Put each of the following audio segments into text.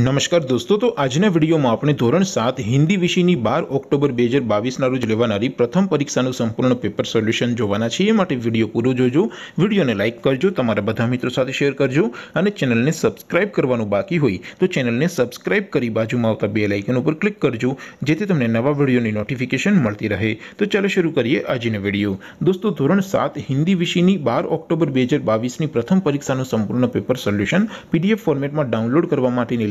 નમસ્કાર દોસ્તો તો આજના વિડિયોમાં આપણે ધોરણ 7 હિન્દી વિષયની 12 ઓક્ટોબર 2022 ના રોજ લેવાણારી પ્રથમ પરીક્ષાનું સંપૂર્ણ પેપર સોલ્યુશન જોવાના છે એ માટે વિડિયો પૂરો જોજો વિડિયોને લાઈક કરજો તમારા બધા મિત્રો સાથે શેર કરજો અને ચેનલને સબ્સ્ક્રાઇબ કરવાનું બાકી હોય તો ચેનલને સબ્સ્ક્રાઇબ કરી બાજુમાં આપતા બેલ આઇકન ઉપર ક્લિક કરજો જેથી તમને નવા વિડિયોની નોટિફિકેશન મળતી રહે તો ચાલો શરૂ કરીએ આજનો વિડિયો દોસ્તો ધોરણ 7 હિન્દી વિષયની 12 ઓક્ટોબર 2022 ની પ્રથમ પરીક્ષાનું સંપૂર્ણ પેપર સોલ્યુશન પીડીએફ ફોર્મેટમાં ડાઉનલોડ કરવા માટેની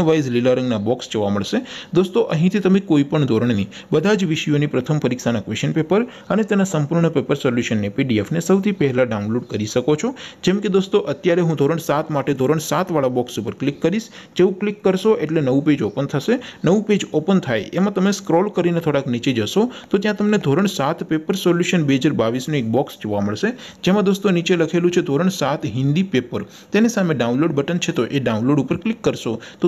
વાઇઝ લિલોરિંગ ના બોક્સ જોવા મળશે દોસ્તો અહીંથી તમે કોઈપણ ધોરણની બધા જ વિષયોની પ્રથમ પરીક્ષાના ક્વેશ્ચન પેપર અને તેના સંપૂર્ણ પેપર સોલ્યુશનની પીડીએફ ને સૌથી પહેલા ડાઉનલોડ કરી શકો છો જેમ કે દોસ્તો અત્યારે હું ધોરણ 7 માટે ધોરણ 7 વાળો બોક્સ ઉપર ક્લિક કરશો જેઉ ક્લિક કરશો એટલે નવું પેજ ઓપન થશે નવું પેજ ઓપન થાય એમાં તમે સ્ક્રોલ કરીને થોડક નીચે જશો તો ત્યાં તમને ધોરણ 7 પેપર સોલ્યુશન 2022 નો એક બોક્સ જોવા મળશે જેમાં દોસ્તો નીચે લખેલું છે ધોરણ 7 હિન્દી પેપર તેની સામે ડાઉનલોડ બટન છે તો એ ડાઉનલોડ ઉપર ક્લિક કરશો તો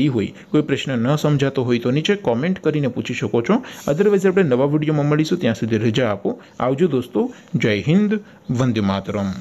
হুই কোই প্রশ্ন ন સમજાતો હોય તો નીચે કોમેન્ટ કરીને પૂછી શકો છો અધરવાઇઝ આપણે નવા ভিডিও માં મળીશું ત્યાં સુધી રહેજો આપો આવજો દોસ્તો જય হিন্দ বন্দে মাতরম